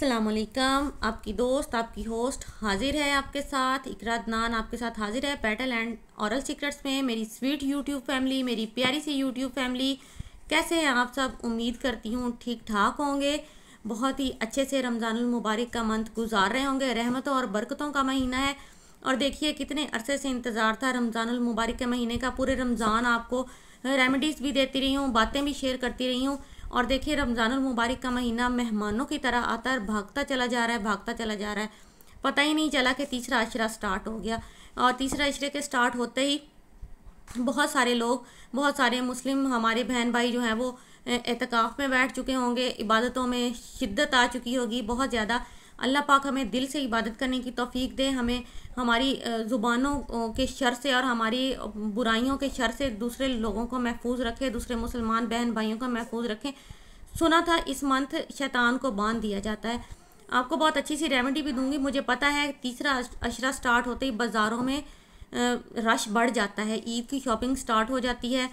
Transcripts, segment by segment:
असलकम आपकी दोस्त आपकी होस्ट हाजिर है आपके साथ इकरा नान आपके साथ हाजिर है पेटल एंड औरल सीक्रेट्स में मेरी स्वीट यूट्यूब फैमिली मेरी प्यारी सी यूट्यूब फैमिली कैसे हैं आप सब उम्मीद करती हूँ ठीक ठाक होंगे बहुत ही अच्छे से रमज़ान मुबारक का मंथ गुजार रहे होंगे रहमतों और बरकतों का महीना है और देखिए कितने अरसे से इंतज़ार था रमज़ानमबारक मुबारक के महीने का पूरे रमज़ान आपको रेमेडीज़ भी देती रही हूँ बातें भी शेयर करती रही हूँ और देखिए रमज़ान मुबारक का महीना मेहमानों की तरह आता है भागता चला जा रहा है भागता चला जा रहा है पता ही नहीं चला कि तीसरा अशरा स्टार्ट हो गया और तीसरा अशरे के स्टार्ट होते ही बहुत सारे लोग बहुत सारे मुस्लिम हमारे बहन भाई जो हैं वो एतकाफ़ में बैठ चुके होंगे इबादतों में शिद्दत आ चुकी होगी बहुत ज़्यादा अल्लाह पाक हमें दिल से इबादत करने की तोफ़ी दे हमें हमारी ज़ुबानों के शर से और हमारी बुराइयों के शर से दूसरे लोगों को महफूज रखे दूसरे मुसलमान बहन भाइयों को महफूज रखें सुना था इस मंथ शैतान को बांध दिया जाता है आपको बहुत अच्छी सी रेमेडी भी दूंगी मुझे पता है तीसरा अशरा स्टार्ट होते ही बाज़ारों में रश बढ़ जाता है ईद की शॉपिंग स्टार्ट हो जाती है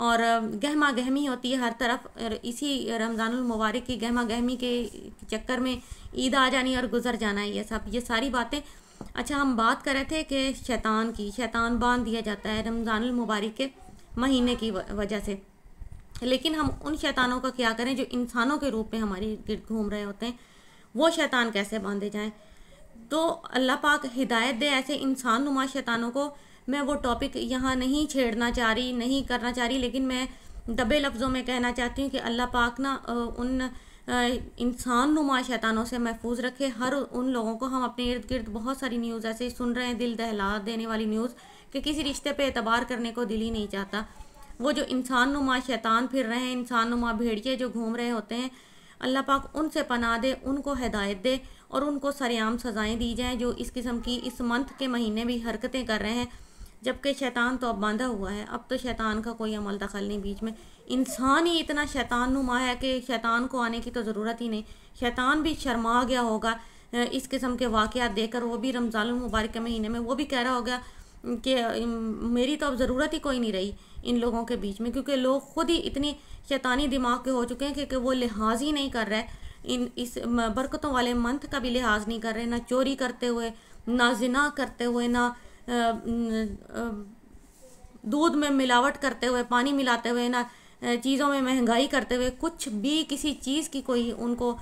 और गहमा गहमी होती है हर तरफ इसी रमज़ानुल मुबारक की गहमा गहमी के चक्कर में ईद आ जानी और गुजर जाना ये सब ये सारी बातें अच्छा हम बात कर रहे थे कि शैतान की शैतान बांध दिया जाता है रमज़ानुल मुबारक के महीने की वजह से लेकिन हम उन शैतानों का क्या करें जो इंसानों के रूप में हमारे गिर्द घूम रहे होते हैं वो शैतान कैसे बांधे जाएँ तो अल्लाह पाक हिदायत दे ऐसे इंसान नुमा शैतानों को मैं वो टॉपिक यहाँ नहीं छेड़ना चाह रही नहीं करना चाह रही लेकिन मैं दबे लफ्ज़ों में कहना चाहती हूँ कि अल्लाह पाक ना उन इंसान नुमा शैतानों से महफूज रखे हर उन लोगों को हम अपने इर्द गिर्द बहुत सारी न्यूज़ ऐसे सुन रहे हैं दिल दहला देने वाली न्यूज़ कि किसी रिश्ते पे एतबार करने को दिल ही नहीं चाहता वो जो इंसान नुमा शैतान फिर रहे हैं इंसान नुमा भेड़िए जो घूम रहे होते हैं अल्लाह पाक उनसे पनाह दे उनको हदायत दे और उनको सरेआम सज़ाएँ दी जाएँ जो इस किस्म की इस मंथ के महीने भी हरकतें कर रहे हैं जबकि शैतान तो अब बांधा हुआ है अब तो शैतान का कोई अमल दखल नहीं बीच में इंसान ही इतना शैतान नुमा है कि शैतान को आने की तो ज़रूरत ही नहीं शैतान भी शर्मा गया होगा इस किस्म के वाक़ देखकर वो भी रमज़ान मुबारक के महीने में वो भी कह रहा होगा कि मेरी तो अब ज़रूरत ही कोई नहीं रही इन लोगों के बीच में क्योंकि लोग ख़ुद ही इतनी शैतानी दिमाग के हो चुके हैं कि वो लिहाज ही नहीं कर रहे इन इस बरकतों वाले मंथ का भी लिहाज नहीं कर रहे ना चोरी करते हुए ना जिना करते हुए ना दूध में मिलावट करते हुए पानी मिलाते हुए ना चीज़ों में महंगाई करते हुए कुछ भी किसी चीज़ की कोई उनको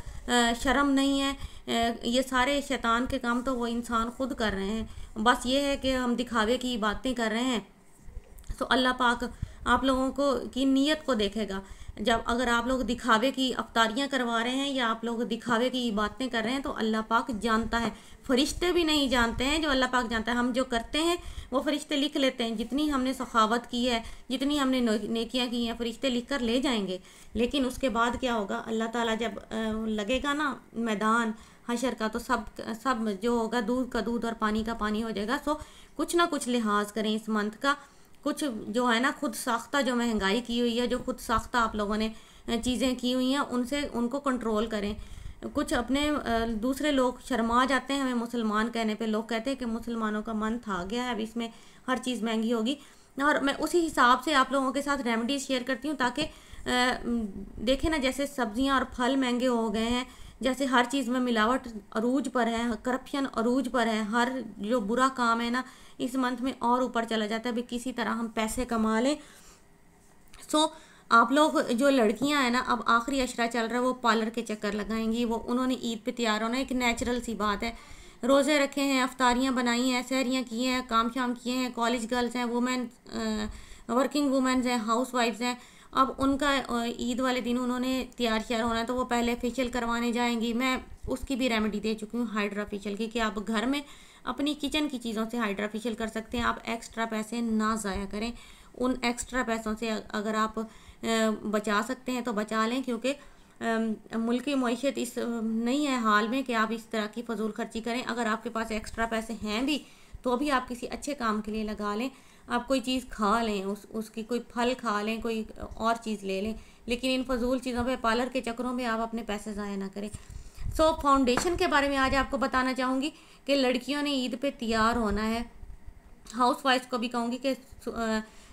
शर्म नहीं है ये सारे शैतान के काम तो वो इंसान खुद कर रहे हैं बस ये है कि हम दिखावे की बातें कर रहे हैं तो अल्लाह पाक आप लोगों को की नीयत को देखेगा जब अगर आप लोग दिखावे की अवतारियाँ करवा रहे हैं या आप लोग दिखावे की बातें कर रहे हैं तो अल्लाह पाक जानता है फरिश्ते भी नहीं जानते हैं जो अल्लाह पाक जानता है हम जो करते हैं वो फरिश्ते लिख लेते हैं जितनी हमने सखावत की है जितनी हमने नकियाँ की हैं फरिश्ते लिख कर ले जाएंगे लेकिन उसके बाद क्या होगा अल्लाह ताला जब लगेगा ना मैदान हशर का तो सब सब जो होगा दूध का दूध और पानी का पानी हो जाएगा सो कुछ ना कुछ लिहाज करें इस मंथ का कुछ जो है ना खुद साख्ता जो महंगाई की हुई है जो खुद साख्ता आप लोगों ने चीज़ें की हुई हैं उनसे उनको कंट्रोल करें कुछ अपने दूसरे लोग शर्मा जाते हैं हमें मुसलमान कहने पे लोग कहते हैं कि मुसलमानों का मन था गया है अब इसमें हर चीज़ महंगी होगी और मैं उसी हिसाब से आप लोगों के साथ रेमडीज शेयर करती हूँ ताकि देखें ना जैसे सब्जियाँ और फल महंगे हो गए हैं जैसे हर चीज़ में मिलावट अरूज पर है करप्शन अरूज पर है हर जो बुरा काम है ना इस मंथ में और ऊपर चला जाता है भी किसी तरह हम पैसे कमा लें सो so, आप लोग जो लड़कियां हैं ना अब आखिरी अशरा चल रहा है वो पार्लर के चक्कर लगाएंगी वो उन्होंने ईद पे तैयार होना एक नेचुरल सी बात है रोज़े रखे हैं अफ्तारियाँ बनाई हैं सहरियाँ किए हैं काम शाम किए हैं कॉलेज गर्ल्स हैं वुमेन वर्किंग वुमेंस हैं हाउस वाइफ्स हैं अब उनका ईद वाले दिन उन्होंने तैयार श्यार होना है तो वो पहले फेशियल करवाने जाएंगी मैं उसकी भी रेमेडी दे चुकी हूँ हाइड्रा फेशियल की कि आप घर में अपनी किचन की चीज़ों से हाइड्रा फेशियल कर सकते हैं आप एक्स्ट्रा पैसे ना ज़ाया करें उन एक्स्ट्रा पैसों से अगर आप बचा सकते हैं तो बचा लें क्योंकि की मीशत इस नहीं है हाल में कि आप इस तरह की फजूल खर्ची करें अगर आपके पास एक्स्ट्रा पैसे हैं भी तो भी आप किसी अच्छे काम के लिए लगा लें आप कोई चीज़ खा लें उस उसकी कोई फल खा लें कोई और चीज़ ले लें लेकिन इन फजूल चीज़ों पे पार्लर के चक्करों में आप अपने पैसे ज़ाया ना करें सो so, फाउंडेशन के बारे में आज आपको बताना चाहूँगी कि लड़कियों ने ईद पे तैयार होना है हाउस वाइफ को भी कहूँगी कि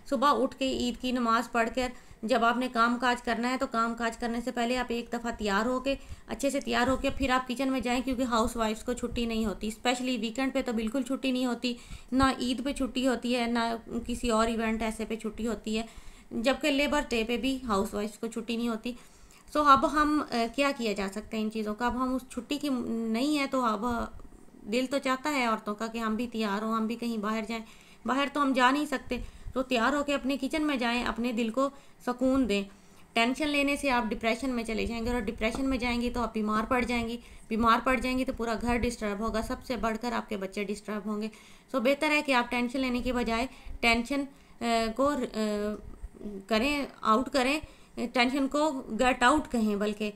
सुबह उठ के ईद की नमाज़ पढ़ कर जब आपने काम काज करना है तो काम काज करने से पहले आप एक दफ़ा तैयार होके अच्छे से तैयार होके फिर आप किचन में जाएं क्योंकि हाउस वाइफ्स को छुट्टी नहीं होती स्पेशली वीकेंड पे तो बिल्कुल छुट्टी नहीं होती ना ईद पे छुट्टी होती है ना किसी और इवेंट ऐसे पे छुट्टी होती है जबकि लेबर डे पर भी हाउस वाइफ्स को छुट्टी नहीं होती सो अब हम क्या किया जा सकता है इन चीज़ों का अब हम उस छुट्टी की नहीं है तो अब दिल तो चाहता है औरतों का कि हम भी तैयार हों हम भी कहीं बाहर जाएँ बाहर तो हम जा नहीं सकते तो तैयार होकर अपने किचन में जाएं अपने दिल को सुकून दें टेंशन लेने से आप डिप्रेशन में चले जाएंगे और डिप्रेशन में जाएंगी तो आप बीमार पड़ जाएंगी बीमार पड़ जाएंगी तो पूरा घर डिस्टर्ब होगा सबसे बढ़कर आपके बच्चे डिस्टर्ब होंगे सो बेहतर है कि आप टेंशन लेने के बजाय टेंशन को करें आउट करें टेंशन को गेट आउट कहें बल्कि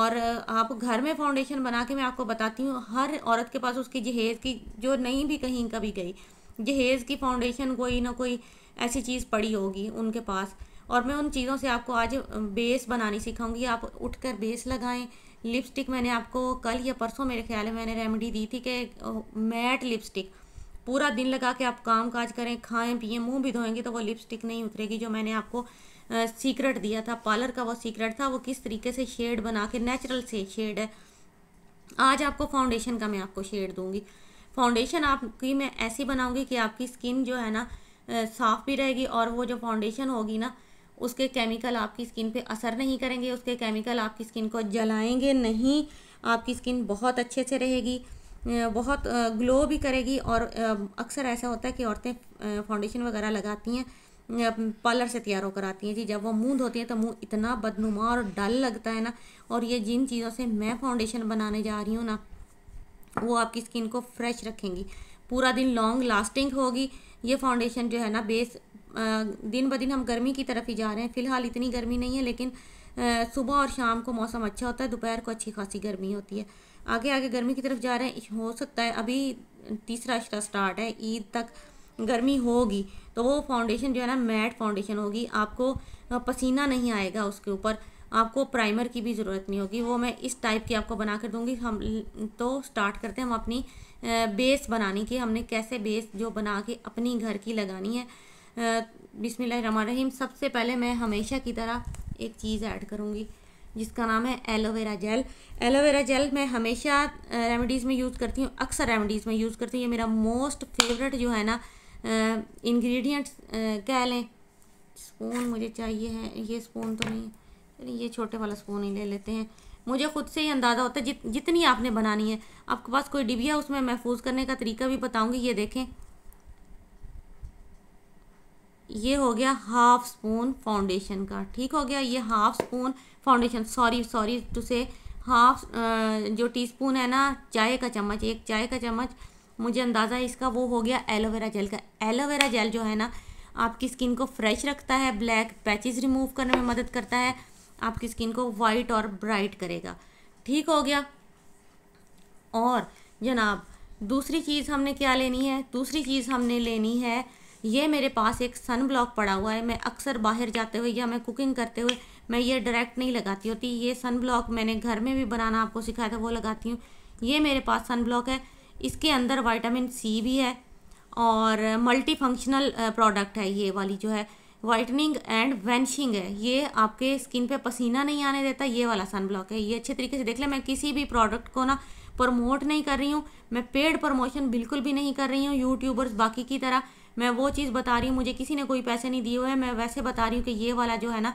और आप घर में फाउंडेशन बना के मैं आपको बताती हूँ हर औरत के पास उसकी जहेज़ की जो नहीं भी कहीं कभी गई जहेज़ की फाउंडेशन कोई ना कोई ऐसी चीज़ पड़ी होगी उनके पास और मैं उन चीज़ों से आपको आज बेस बनानी सिखाऊंगी आप उठकर बेस लगाएं लिपस्टिक मैंने आपको कल या परसों मेरे ख्याल में मैंने रेमेडी दी थी कि मैट लिपस्टिक पूरा दिन लगा के आप काम काज करें खाएं पिए मुंह भी धोएंगे तो वो लिपस्टिक नहीं उतरेगी जो मैंने आपको सीक्रेट दिया था पार्लर का वो सीक्रेट था वो किस तरीके से शेड बना के नेचुरल से शेड है आज आपको फाउंडेशन का मैं आपको शेड दूँगी फाउंडेशन आपकी मैं ऐसी बनाऊँगी कि आपकी स्किन जो है ना साफ़ भी रहेगी और वो जो फाउंडेशन होगी ना उसके केमिकल आपकी स्किन पे असर नहीं करेंगे उसके केमिकल आपकी स्किन को जलाएंगे नहीं आपकी स्किन बहुत अच्छे से रहेगी बहुत ग्लो भी करेगी और अक्सर ऐसा होता है कि औरतें फाउंडेशन वगैरह लगाती हैं पार्लर से तैयार होकर आती हैं जी जब वो मुँह धोती हैं तो मुँह इतना बदनुमा और डल लगता है ना और ये जिन चीज़ों से मैं फाउंडेशन बनाने जा रही हूँ ना वो आपकी स्किन को फ्रेश रखेंगी पूरा दिन लॉन्ग लास्टिंग होगी ये फाउंडेशन जो है ना बेस दिन ब दिन हम गर्मी की तरफ ही जा रहे हैं फ़िलहाल इतनी गर्मी नहीं है लेकिन सुबह और शाम को मौसम अच्छा होता है दोपहर को अच्छी खासी गर्मी होती है आगे आगे गर्मी की तरफ जा रहे हैं हो सकता है अभी तीसरा अशरा स्टार्ट है ईद तक गर्मी होगी तो वो फाउंडेशन जो है ना मैट फाउंडेशन होगी आपको पसीना नहीं आएगा उसके ऊपर आपको प्राइमर की भी ज़रूरत नहीं होगी वो मैं इस टाइप की आपको बना कर दूँगी हम तो स्टार्ट करते हैं हम अपनी बेस बनाने की हमने कैसे बेस जो बना के अपनी घर की लगानी है बिसमीम सबसे पहले मैं हमेशा की तरह एक चीज़ ऐड करूँगी जिसका नाम है एलोवेरा जेल एलोवेरा जेल मैं हमेशा रेमेडीज़ में यूज़ करती हूँ अक्सर रेमेडीज़ में यूज़ करती हूँ ये मेरा मोस्ट फेवरेट जो है ना इंग्रेडिएंट्स कह लें स्पून मुझे चाहिए है ये स्पून तो नहीं चलिए ये छोटे वाला स्पून ही ले लेते हैं मुझे खुद से ही अंदाज़ा होता है जित जितनी आपने बनानी है आपके पास कोई डिबिया उसमें महफूज करने का तरीका भी बताऊँगी ये देखें ये हो गया हाफ स्पून फाउंडेशन का ठीक हो गया ये half spoon foundation sorry sorry to say half जो टीस्पून है ना चाय का चम्मच एक चाय का चम्मच मुझे अंदाज़ा है इसका वो हो गया एलोवेरा जेल का एलोवेरा जेल जो है ना आपकी स्किन को फ्रेश रखता है ब्लैक पैचेस रिमूव करने में मदद करता है आपकी स्किन को वाइट और ब्राइट करेगा ठीक हो गया और जनाब दूसरी चीज़ हमने क्या लेनी है दूसरी चीज़ हमने लेनी है ये मेरे पास एक सन ब्लॉक पड़ा हुआ है मैं अक्सर बाहर जाते हुए या मैं कुकिंग करते हुए मैं ये डायरेक्ट नहीं लगाती होती ये सन ब्लॉक मैंने घर में भी बनाना आपको सिखाया था वो लगाती हूँ ये मेरे पास सन ब्लॉक है इसके अंदर वाइटामिन सी भी है और मल्टी फंक्शनल प्रोडक्ट है ये वाली जो है वाइटनिंग एंड वेंशिंग है ये आपके स्किन पे पसीना नहीं आने देता ये वाला सन ब्लॉक है ये अच्छे तरीके से देख लें मैं किसी भी प्रोडक्ट को ना प्रमोट नहीं कर रही हूँ मैं पेड प्रमोशन बिल्कुल भी नहीं कर रही हूँ यूट्यूबर्स बाकी की तरह मैं वो चीज़ बता रही हूँ मुझे किसी ने कोई पैसे नहीं दिए हुए हैं मैं वैसे बता रही हूँ कि ये वाला जो है ना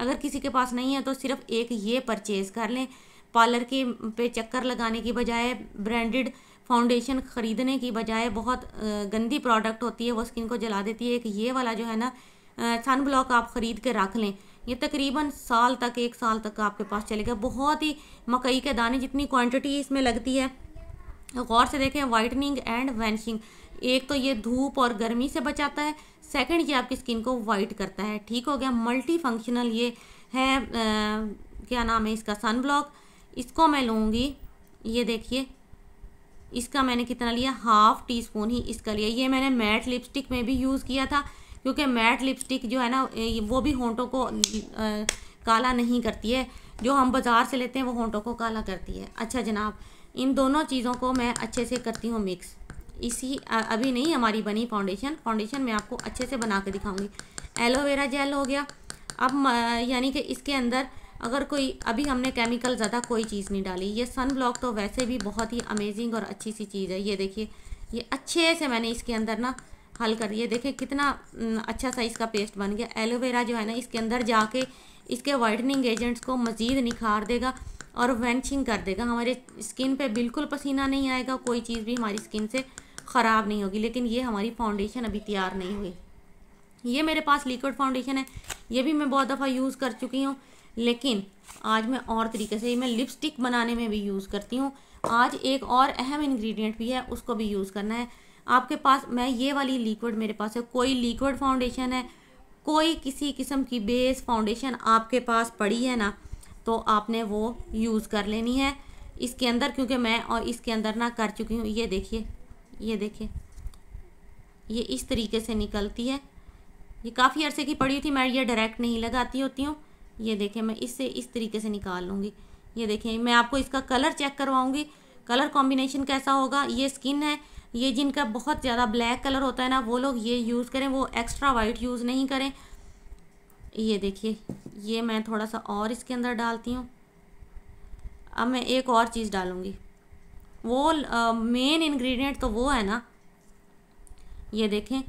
अगर किसी के पास नहीं है तो सिर्फ एक ये परचेज़ कर लें पार्लर के पे चक्कर लगाने की बजाय ब्रांडेड फाउंडेशन ख़रीदने की बजाय बहुत गंदी प्रोडक्ट होती है वो स्किन को जला देती है एक ये वाला जो है ना सन ब्लॉक आप ख़रीद के रख लें ये तकरीबन साल तक एक साल तक आपके पास चलेगा बहुत ही मकई के दाने जितनी क्वांटिटी इसमें लगती है गौर से देखें वाइटनिंग एंड वैनशिंग एक तो ये धूप और गर्मी से बचाता है सेकंड ये आपकी स्किन को वाइट करता है ठीक हो गया मल्टी फंक्शनल ये है आ, क्या नाम है इसका सन ब्लॉक इसको मैं लूँगी ये देखिए इसका मैंने कितना लिया हाफ़ टी स्पून ही इसका लिया ये मैंने मैट लिपस्टिक में भी यूज़ किया था क्योंकि मैट लिपस्टिक जो है ना वो भी होंठों को आ, काला नहीं करती है जो हम बाज़ार से लेते हैं वो होंठों को काला करती है अच्छा जनाब इन दोनों चीज़ों को मैं अच्छे से करती हूँ मिक्स इसी अभी नहीं हमारी बनी फाउंडेशन फाउंडेशन मैं आपको अच्छे से बना के दिखाऊंगी एलोवेरा जेल हो गया अब यानी कि इसके अंदर अगर कोई अभी हमने केमिकल ज़्यादा कोई चीज़ नहीं डाली ये सन ब्लॉक तो वैसे भी बहुत ही अमेजिंग और अच्छी सी चीज़ है ये देखिए ये अच्छे से मैंने इसके अंदर ना हल करिए देखिए कितना अच्छा सा इसका पेस्ट बन गया एलोवेरा जो है ना इसके अंदर जाके इसके वाइटनिंग एजेंट्स को मज़ीद निखार देगा और वेंचिंग कर देगा हमारे स्किन पे बिल्कुल पसीना नहीं आएगा कोई चीज़ भी हमारी स्किन से ख़राब नहीं होगी लेकिन ये हमारी फाउंडेशन अभी तैयार नहीं हुई ये मेरे पास लिक्विड फाउंडेशन है ये भी मैं बहुत दफ़ा यूज़ कर चुकी हूँ लेकिन आज मैं और तरीके से मैं लिपस्टिक बनाने में भी यूज़ करती हूँ आज एक और अहम इन्ग्रीडियंट भी है उसको भी यूज़ करना है आपके पास मैं ये वाली लिक्विड मेरे पास है कोई लिक्विड फाउंडेशन है कोई किसी किस्म की बेस फाउंडेशन आपके पास पड़ी है ना तो आपने वो यूज़ कर लेनी है इसके अंदर क्योंकि मैं और इसके अंदर ना कर चुकी हूँ ये देखिए ये देखिए ये इस तरीके से निकलती है ये काफ़ी अरसे की पड़ी थी मैं ये डायरेक्ट नहीं लगाती होती हूँ ये देखें मैं इससे इस तरीके से निकाल लूँगी ये देखें मैं आपको इसका कलर चेक करवाऊँगी कलर कॉम्बिनेशन कैसा होगा ये स्किन है ये जिनका बहुत ज़्यादा ब्लैक कलर होता है ना वो लोग ये यूज़ करें वो एक्स्ट्रा वाइट यूज़ नहीं करें ये देखिए ये मैं थोड़ा सा और इसके अंदर डालती हूँ अब मैं एक और चीज़ डालूँगी वो मेन इंग्रेडिएंट तो वो है ना ये देखें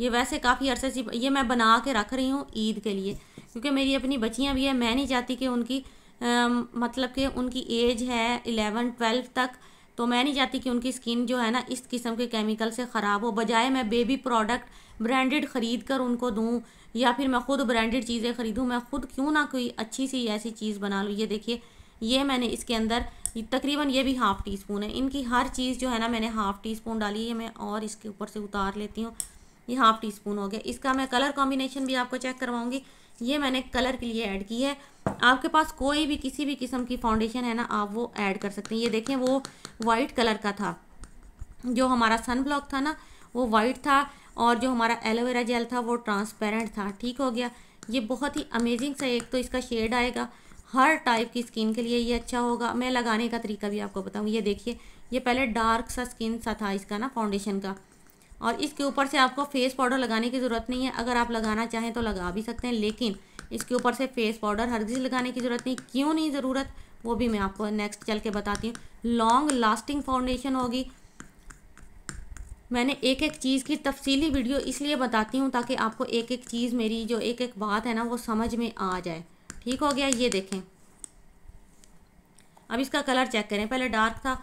ये वैसे काफ़ी अरसे से ये मैं बना के रख रही हूँ ईद के लिए क्योंकि मेरी अपनी बच्चियाँ भी हैं मैं नहीं चाहती कि उनकी आ, मतलब कि उनकी एज है एलेवन ट्वेल्व तक तो मैं नहीं चाहती कि उनकी स्किन जो है ना इस किस्म के केमिकल से ख़राब हो बजाय मैं बेबी प्रोडक्ट ब्रांडेड ख़रीद कर उनको दूँ या फिर मैं ख़ुद ब्रांडेड चीज़ें ख़रीदूँ मैं ख़ुद क्यों ना कोई अच्छी सी ऐसी चीज़ बना लूँ ये देखिए ये मैंने इसके अंदर तकरीबन ये भी हाफ़ टी स्पून है इनकी हर चीज़ जो है ना मैंने हाफ़ टी स्पून डाली है मैं और इसके ऊपर से उतार लेती हूँ ये हाफ़ टी स्पून हो गया इसका मैं कलर कॉम्बिनेशन भी आपको चेक करवाऊँगी ये मैंने कलर के लिए ऐड की है आपके पास कोई भी किसी भी किस्म की फाउंडेशन है ना आप वो ऐड कर सकते हैं ये देखें वो वाइट कलर का था जो हमारा सन ब्लॉक था ना वो वाइट था और जो हमारा एलोवेरा जेल था वो ट्रांसपेरेंट था ठीक हो गया ये बहुत ही अमेजिंग सा एक तो इसका शेड आएगा हर टाइप की स्किन के लिए ये अच्छा होगा मैं लगाने का तरीका भी आपको बताऊँ ये देखिए ये पहले डार्क सा स्किन सा था इसका ना फाउंडेशन का और इसके ऊपर से आपको फेस पाउडर लगाने की ज़रूरत नहीं है अगर आप लगाना चाहें तो लगा भी सकते हैं लेकिन इसके ऊपर से फेस पाउडर हर चीज़ लगाने की ज़रूरत नहीं क्यों नहीं ज़रूरत वो भी मैं आपको नेक्स्ट चल के बताती हूँ लॉन्ग लास्टिंग फाउंडेशन होगी मैंने एक एक चीज़ की तफसीली वीडियो इसलिए बताती हूँ ताकि आपको एक एक चीज़ मेरी जो एक एक बात है ना वो समझ में आ जाए ठीक हो गया ये देखें अब इसका कलर चेक करें पहले डार्क था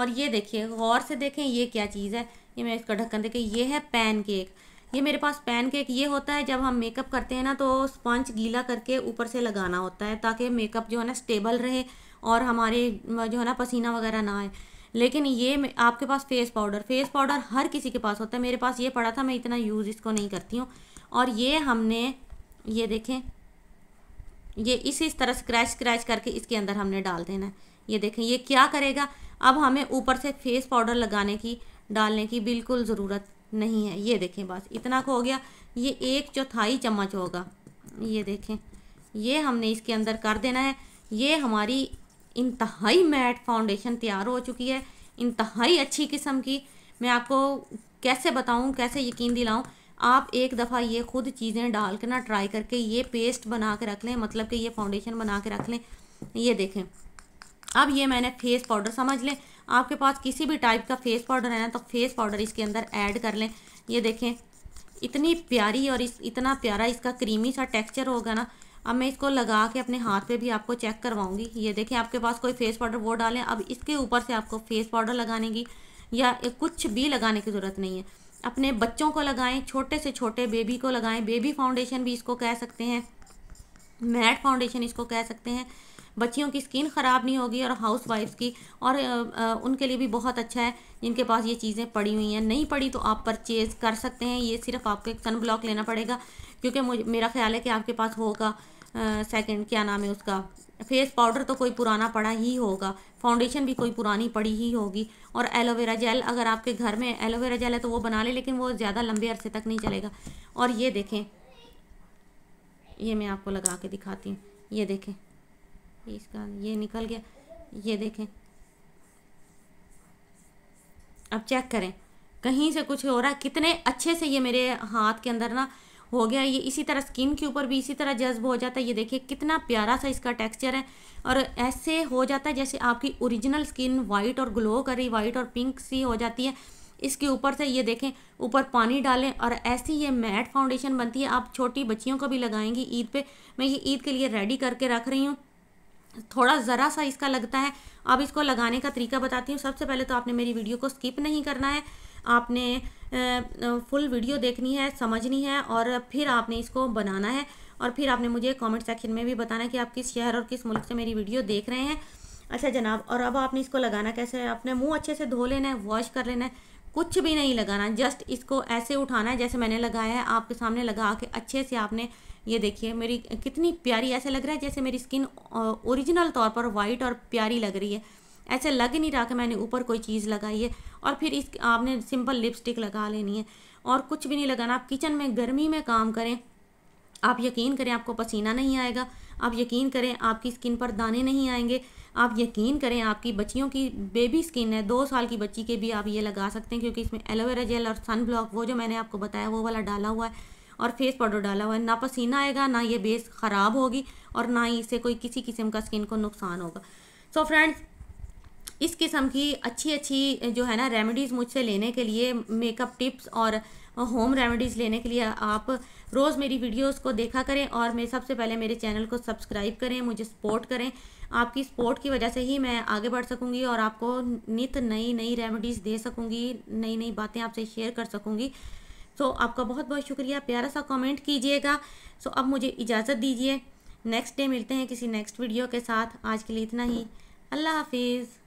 और ये देखिए गौर से देखें ये क्या चीज़ है ये मैं इसका ढक्कन देखिए ये है पैन केक ये मेरे पास पैन केक ये होता है जब हम मेकअप करते हैं ना तो स्पंज गीला करके ऊपर से लगाना होता है ताकि मेकअप जो है ना स्टेबल रहे और हमारे जो है ना पसीना वगैरह ना आए लेकिन ये आपके पास फेस पाउडर फेस पाउडर हर किसी के पास होता है मेरे पास ये पड़ा था मैं इतना यूज़ इसको नहीं करती हूँ और ये हमने ये देखें ये इस इस तरह स्क्रैच स्क्रैच करके इसके अंदर हमने डाल देना है ये देखें ये क्या करेगा अब हमें ऊपर से फेस पाउडर लगाने की डालने की बिल्कुल ज़रूरत नहीं है ये देखें बस इतना को हो गया ये एक चौथाई चम्मच होगा ये देखें ये हमने इसके अंदर कर देना है ये हमारी इंतहाई मैट फाउंडेशन तैयार हो चुकी है इंतहाई अच्छी किस्म की मैं आपको कैसे बताऊं कैसे यकीन दिलाऊं आप एक दफ़ा ये ख़ुद चीज़ें डाल के ना ट्राई करके ये पेस्ट बना के रख लें मतलब कि ये फाउंडेशन बना के रख लें ये देखें अब ये मैंने फेस पाउडर समझ लें आपके पास किसी भी टाइप का फेस पाउडर है ना तो फेस पाउडर इसके अंदर ऐड कर लें ये देखें इतनी प्यारी और इस इतना प्यारा इसका क्रीमी सा टेक्सचर होगा ना अब मैं इसको लगा के अपने हाथ पे भी आपको चेक करवाऊंगी ये देखें आपके पास कोई फेस पाउडर वो डालें अब इसके ऊपर से आपको फेस पाउडर लगाने की या कुछ भी लगाने की ज़रूरत नहीं है अपने बच्चों को लगाएं छोटे से छोटे बेबी को लगाएं बेबी फाउंडेशन भी इसको कह सकते हैं मैट फाउंडेशन इसको कह सकते हैं बच्चियों की स्किन ख़राब नहीं होगी और हाउस वाइफ की और उनके लिए भी बहुत अच्छा है जिनके पास ये चीज़ें पड़ी हुई हैं नहीं पड़ी तो आप परचेज़ कर सकते हैं ये सिर्फ आपको एक सन ब्लॉक लेना पड़ेगा क्योंकि मुझे मेरा ख्याल है कि आपके पास होगा सेकेंड क्या नाम है उसका फेस पाउडर तो कोई पुराना पड़ा ही होगा फाउंडेशन भी कोई पुरानी पड़ी ही होगी और एलोवेरा जेल अगर आपके घर में एलोवेरा जेल है तो वो बना ले लेकिन वो ज़्यादा लंबे अरसे तक नहीं चलेगा और ये देखें ये मैं आपको लगा के दिखाती हूँ ये देखें इसका ये निकल गया ये देखें अब चेक करें कहीं से कुछ हो रहा है कितने अच्छे से ये मेरे हाथ के अंदर ना हो गया ये इसी तरह स्किन के ऊपर भी इसी तरह जज्ब हो जाता है ये देखिए कितना प्यारा सा इसका टेक्सचर है और ऐसे हो जाता है जैसे आपकी ओरिजिनल स्किन वाइट और ग्लो करी वाइट और पिंक सी हो जाती है इसके ऊपर से ये देखें ऊपर पानी डालें और ऐसी ये मैट फाउंडेशन बनती है आप छोटी बच्चियों को भी लगाएंगी ईद पे मैं ये ईद के लिए रेडी करके रख रही हूँ थोड़ा ज़रा सा इसका लगता है अब इसको लगाने का तरीका बताती हूँ सबसे पहले तो आपने मेरी वीडियो को स्किप नहीं करना है आपने फुल वीडियो देखनी है समझनी है और फिर आपने इसको बनाना है और फिर आपने मुझे कमेंट सेक्शन में भी बताना कि आप किस शहर और किस मुल्क से मेरी वीडियो देख रहे हैं अच्छा जनाब और अब आपने इसको लगाना कैसे है अपने मुंह अच्छे से धो लेना है वॉश कर लेना है कुछ भी नहीं लगाना जस्ट इसको ऐसे उठाना है जैसे मैंने लगाया है आपके सामने लगा के अच्छे से आपने ये देखिए मेरी कितनी प्यारी ऐसे लग रहा है जैसे मेरी स्किन ओरिजिनल तौर पर वाइट और प्यारी लग रही है ऐसे लग नहीं रहा कि मैंने ऊपर कोई चीज़ लगाई है और फिर इस आपने सिंपल लिपस्टिक लगा लेनी है और कुछ भी नहीं लगाना आप किचन में गर्मी में काम करें आप यकीन करें आपको पसीना नहीं आएगा आप यकीन करें आपकी स्किन पर दाने नहीं आएंगे आप यकीन करें आपकी बच्चियों की बेबी स्किन है दो साल की बच्ची के भी आप ये लगा सकते हैं क्योंकि इसमें एलोवेरा जेल और सन ब्लॉक वो जो मैंने आपको बताया वो वाला डाला हुआ है और फेस पाउडर डाला हुआ है ना पसीना आएगा ना ये बेस ख़राब होगी और ना ही इसे कोई किसी किस्म का स्किन को नुकसान होगा सो so फ्रेंड्स इस किस्म की अच्छी अच्छी जो है ना रेमेडीज़ मुझसे लेने के लिए मेकअप टिप्स और होम रेमेडीज़ लेने के लिए आप रोज़ मेरी वीडियोस को देखा करें और मैं सबसे पहले मेरे चैनल को सब्सक्राइब करें मुझे सपोर्ट करें आपकी सपोर्ट की वजह से ही मैं आगे बढ़ सकूंगी और आपको नित नई नई रेमेडीज़ दे सकूंगी नई नई बातें आपसे शेयर कर सकूंगी सो तो so, आपका बहुत बहुत शुक्रिया प्यारा सा कमेंट कीजिएगा सो so, अब मुझे इजाज़त दीजिए नेक्स्ट डे मिलते हैं किसी नेक्स्ट वीडियो के साथ आज के लिए इतना ही अल्लाह हाफिज़